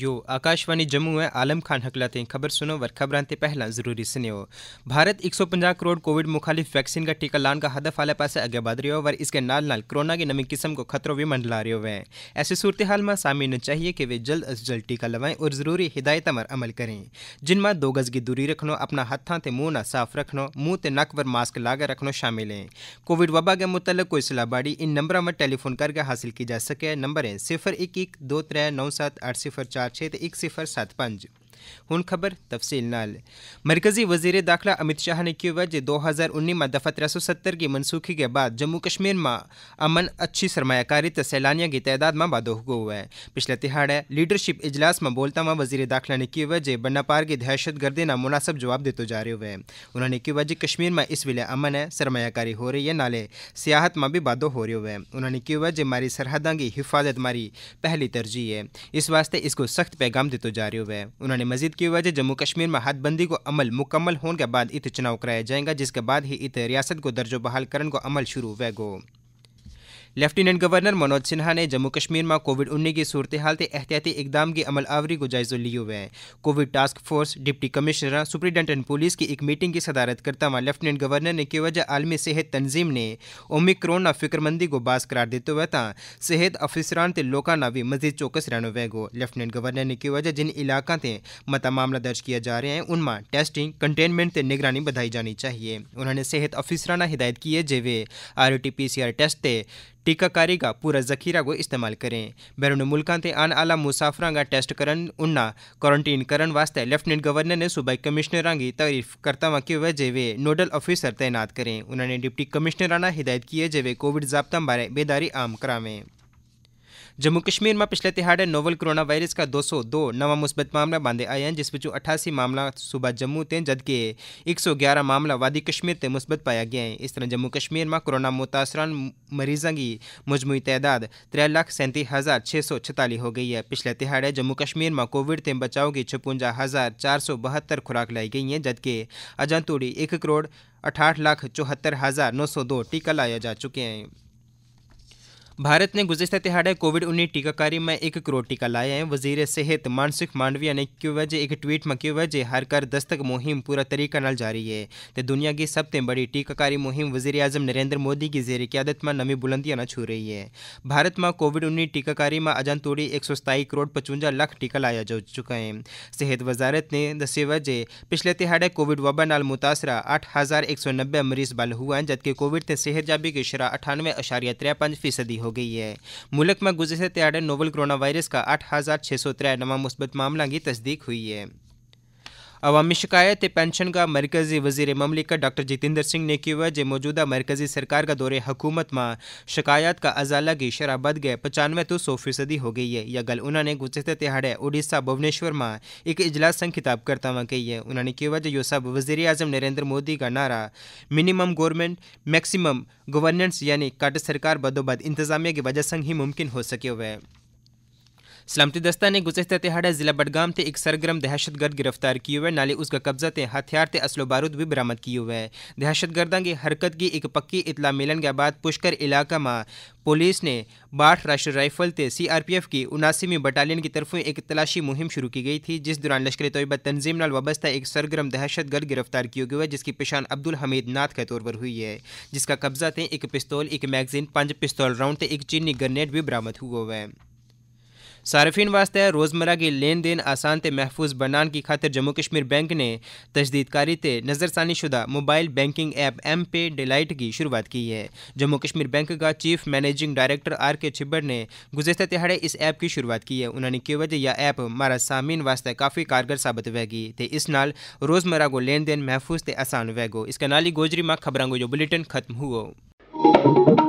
Yo, Akashvani Khan જમ્મુએ આલમ खबर सुनो ખબર खबर से पहला जरूरी सुनियो भारत 150 करोड़ कोविड मुखालिफ वैक्सीन का टीका लान का हदफ आला पास आगे बढ़ रहे हो और इसके नाल नाल कोरोना की नमी किस्म को खतरों भी मंडला रहे हुए ऐसी सूरत हाल में ने चाहिए कि वे जल्द अज जल्द टीका लगाएं और जरूरी हिदायत पर अमल करें जिनमें दो गज की दूरी रखनो अपना हाथों से मुंह ना साफ रखनो मुंह ते नक पर मास्क लागे रखनो शामिल है कोविड वबा के मुतल कोई सलाहबाड़ी इन नंबरों पर टेलीफोन करके हासिल की जा सके नंबर है सिफर एक एक दो त्रै नौ सात आठ सिफर चार छः ਤੇ 1075 हुन खबर तफसील नाल मरकजी वजीर दाखिला अमित शाह ने क्यों जे दो हज़ार उन्नीस में दफा त्रै सौ सत्तर की मनसूखी के बाद जम्मू कश्मीर में अमन अच्छी सरमाकारी सैलानिया की तैदाद में वादो हुआ है पिछले तिहाड़े लीडरशिप इजलास में बोलता हुआ वजीर दाखिला ने क्यों जे बन्नापार की दहशतगर्दी ना मुनासब जवाब देते जा रहे हुए हैं उन्होंने क्यों जे कश्मीर में इस वेले अमन है सरमाकारी हो रही है नाले सियाहत में भी वादो हो रहे हुए हैं उन्होंने क्यों जे मारी सरहदा की हिफाजत मारी पहली तरजीह है इस वास्ते इसको सख्त पैगाम देते जा रहे हुए हैं उन्होंने मजीद की वजह जम्मू कश्मीर में हदबंदी को अमल मुकम्मल होने के बाद इत चुनाव कराया जाएगा जिसके बाद ही इत रियासत को दर्जो बहाल करने को अमल शुरू वेगो लेफ्टिनेंट गवर्नर मनोज सिन्हा ने जम्मू कश्मीर में कोविड उन्नीस की सूरत हाल से एहतियाती इकदाम की अमल आवरी को जायजो लियो हुए हैं Covid task force deputy commissioner superintendent police की एक मीटिंग की सदारत करता हुआ लेफ्टिनेंट गवर्नर ने की वजह आलमी सेहत तंजीम ने ओमिक्रोन और फिक्रमंदी को बास करार देते हुए था सेहत अफिसरान से लोगों ना भी मजीद चौकस रहने हुए गो लेफ्टिनेंट गवर्नर ने की वजह जिन इलाकों से मता मामला दर्ज किया जा रहे हैं उनमें टेस्टिंग कंटेनमेंट से निगरानी बधाई जानी चाहिए उन्होंने सेहत अफिसरान हिदायत की है जे वे R T P C R test से टीकाकारी का पूरा जखीरा को इस्तेमाल करें बैरून मुल्क से आने आला मुसाफर का टेस्ट करन उन्ना क्वारंटीन करने वास्ते लेफ्टिनेंट गवर्नर ने सूबाई कमिश्नर की तारीफ करता हुआ कि वह जेवे नोडल ऑफिसर तैनात करें उन्होंने डिप्टी कमिश्नर हिदायत की है जेवे कोविड जाब्ता बारे बेदारी आम करावें जम्मू कश्मीर में पिछले નોવલ नोवल कोरोना वायरस का दो नवा मुस्बत मामला बांधे आए हैं जिस विचों अठासी मामला सूबा जम्मू ते जबकि एक सौ ग्यारह मामला वादी कश्मीर ते मुस्बत पाया गया है इस तरह जम्मू कश्मीर में कोरोना मुतासर मरीजों की मजमू तादाद त्रै लाख सैंती हज़ार छः सौ छताली हो गई है पिछले तिहाड़े जम्मू कश्मीर में कोविड से बचाव की छपुंजा हज़ार चार सौ बहत्तर खुराक लाई गई हैं जबकि अजा तोड़ी एक करोड़ अठाठ लाख चौहत्तर हज़ार नौ सौ दो टीका लाया जा चुके हैं भारत ने गुजशत तिहाड़े कोविड उन्नीस टीकाकारी में एक करोड़ टीका लाए हैं वजीर सेहत मानसिक मांडविया ने क्यों वजह एक ट्वीट में क्यों वजह हर घर दस्तक मुहिम पूरा तरीका नाल जारी है तो दुनिया की सबसे बड़ी टीकाकारी मुहिम वजीर अजम नरेंद्र मोदी की जेर क्यादत में नमी बुलंदियां न छू रही है भारत में कोविड उन्नीस टीकाकारी में अजन तोड़ी एक सौ सताई करोड़ पचवंजा लाख टीका लाया जा चुका है सेहत वजारत ने दसी वजह पिछले तिहाड़े कोविड वबा नाल मुतासरा अठ हजार एक सौ नब्बे मरीज बल हुआ हैं जबकि कोविड से सेहत जाबी की शराह अठानवे अशारिया त्रेपन फीसदी हो गई है मुल्क में गुजशत त्याड़े नोवल कोरोना वायरस का आठ हज़ार छः सौ त्रै नवा मुस्बत मामला की तस्दीक हुई है अवामी शिकायत पेंशन का मरकजी वजीर ममलिकत डॉक्टर जितेंद्र सिंह ने की वजह मौजूदा मरकजी सरकार का दौरे हकूमत में शिकायत का अजाला की शराब बद गए पचानवे तो सौ फीसदी हो गई है यह गल उन्होंने गुजरते तिहाड़े उड़ीसा भुवनेश्वर में एक इजलास संघ खिताब करता हुआ कही है उन्होंने की है यो सब वजी अजम नरेंद्र मोदी का नारा मिनिमम गवर्नमेंट मैक्सिमम गवर्नेंस यानी कट सरकार बदोबद इंतजामिया की वजह संग ही मुमकिन हो सके हुए सलामती दस्ता ने गुजशत तिहाड़ा जिला बडगाम से एक सरगर्म दहशत गर्द गिरफ्तार किए हुए नाले उसका कब्जा से हथियार से असलो बारूद भी बरामद किए हुए है दहशत गर्दा की हरकत की एक पक्की इतला मिलन के बाद पुष्कर इलाका में पुलिस ने बाठ राष्ट्रीय राइफल से सी आर पी एफ की उनासीवीं बटालियन की तरफ एक तलाशी मुहिम शुरू की गई थी जिस दौरान लश्कर तयबा तंजीम नाल वाबस्ता एक सरगर्म दहशत गर्द गिरफ्तार किए गए है जिसकी पेशान अब्दुल हमीद नाथ के तौर पर हुई है जिसका कब्जा थे एक पिस्तौल एक मैगजीन पांच पिस्तौल राउंड से एक चीनी ग्रनेड भी बरामद हुआ है सार्फिन वास्ते रोज़मर्रा की लेन देन आसान ते महफूज बनाने की खातिर जम्मू कश्मीर बैंक ने तजदीदकारी कारी ते नज़रसानी शुदा mobile banking app M pay delight की शुरुआत की है जम्मू कश्मीर बैंक का chief managing director R K Chhibber ने गुजशत तिहाड़े इस ऐप की शुरुआत की है उन्होंने कहा वजह यह ऐप मारा सामीन वास्ते काफ़ी कारगर साबित होगी तो इस नाल रोज़मर्रा को लेन देन महफूज ते आसान इसके नाल ही गोजरी माँ खबरों को जो बुलेटिन खत्म हुआ